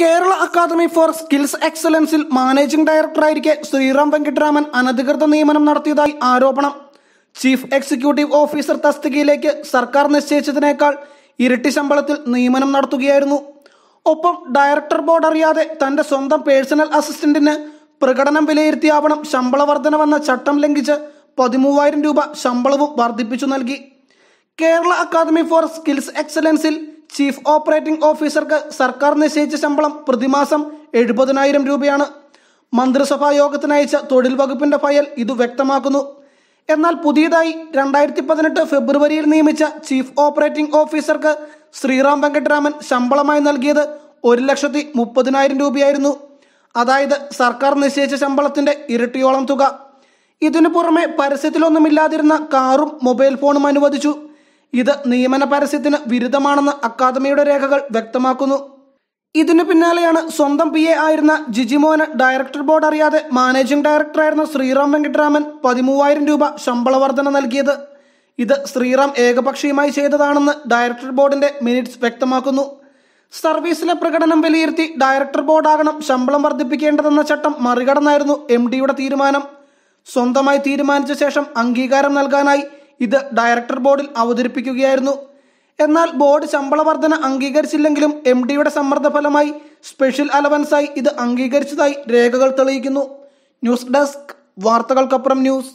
Kerala academy for skills എക്സലൻസിൽ managing ഡയറക്ടറായിരിക്കെ ശ്രീറാം വെങ്കിട്ടരാമൻ അനധികൃത നിയമനം നടത്തിയതായി ആരോപണം ചീഫ് എക്സിക്യൂട്ടീവ് ഓഫീസർ തസ്തികയിലേക്ക് സർക്കാർ നിശ്ചയിച്ചതിനേക്കാൾ ഇരട്ടി ശമ്പളത്തിൽ നിയമനം നടത്തുകയായിരുന്നു ഒപ്പം ഡയറക്ടർ ബോർഡ് അറിയാതെ തന്റെ സ്വന്തം പേഴ്സണൽ അസിസ്റ്റന്റിന് പ്രകടനം വിലയിരുത്തിയാവണം ശമ്പള വർധനവെന്ന ചട്ടം ലംഘിച്ച് പതിമൂവായിരം രൂപ ശമ്പളവും വർദ്ധിപ്പിച്ചു നൽകി കേരള അക്കാദമി ഫോർ സ്കിൽസ് എക്സലൻസിൽ ചീഫ് ഓപ്പറേറ്റിംഗ് ഓഫീസർക്ക് സർക്കാർ നിശ്ചയിച്ച ശമ്പളം പ്രതിമാസം എഴുപതിനായിരം രൂപയാണ് മന്ത്രിസഭാ യോഗത്തിനയച്ച തൊഴിൽ വകുപ്പിന്റെ ഫയൽ ഇത് വ്യക്തമാക്കുന്നു എന്നാൽ പുതിയതായി രണ്ടായിരത്തി പതിനെട്ട് ഫെബ്രുവരിയിൽ നിയമിച്ച ചീഫ് ഓപ്പറേറ്റിംഗ് ഓഫീസർക്ക് ശ്രീറാം വെങ്കട്ടരാമൻ ശമ്പളമായി നൽകിയത് ഒരു ലക്ഷത്തി മുപ്പതിനായിരം രൂപയായിരുന്നു അതായത് സർക്കാർ നിശ്ചയിച്ച ശമ്പളത്തിന്റെ ഇരട്ടിയോളം തുക ഇതിനു പുറമെ പരസ്യത്തിലൊന്നുമില്ലാതിരുന്ന കാറും മൊബൈൽ ഫോണും അനുവദിച്ചു ഇത് നിയമന പരസ്യത്തിന് വിരുദ്ധമാണെന്ന് അക്കാദമിയുടെ രേഖകൾ വ്യക്തമാക്കുന്നു ഇതിനു പിന്നാലെയാണ് സ്വന്തം പി എ ആയിരുന്ന ജിജിമോന് ഡയറക്ടർ ബോർഡ് അറിയാതെ മാനേജിംഗ് ഡയറക്ടറായിരുന്ന ശ്രീറാം വെങ്കിട്ടരാമൻ പതിമൂവായിരം രൂപ ശമ്പള വർധന നൽകിയത് ഇത് ശ്രീറാം ഏകപക്ഷീയമായി ചെയ്തതാണെന്ന് ഡയറക്ടർ ബോർഡിന്റെ മിനിറ്റ്സ് വ്യക്തമാക്കുന്നു സർവീസിലെ പ്രകടനം വിലയിരുത്തി ഡയറക്ടർ ബോർഡാകണം ശമ്പളം വർദ്ധിപ്പിക്കേണ്ടതെന്ന ചട്ടം മറികടന്നായിരുന്നു എം ഡിയുടെ തീരുമാനം സ്വന്തമായി തീരുമാനിച്ച ശേഷം അംഗീകാരം നൽകാനായി ഇത് ഡയറക്ടർ ബോർഡിൽ അവതരിപ്പിക്കുകയായിരുന്നു എന്നാൽ ബോർഡ് ശമ്പള വർധന അംഗീകരിച്ചില്ലെങ്കിലും എം ഡിയുടെ സമ്മർദ്ദ ഫലമായി സ്പെഷ്യൽ അലവൻസായി ഇത് അംഗീകരിച്ചതായി രേഖകൾ തെളിയിക്കുന്നു ന്യൂസ് ഡെസ്ക് വാർത്തകൾക്കപ്പുറം ന്യൂസ്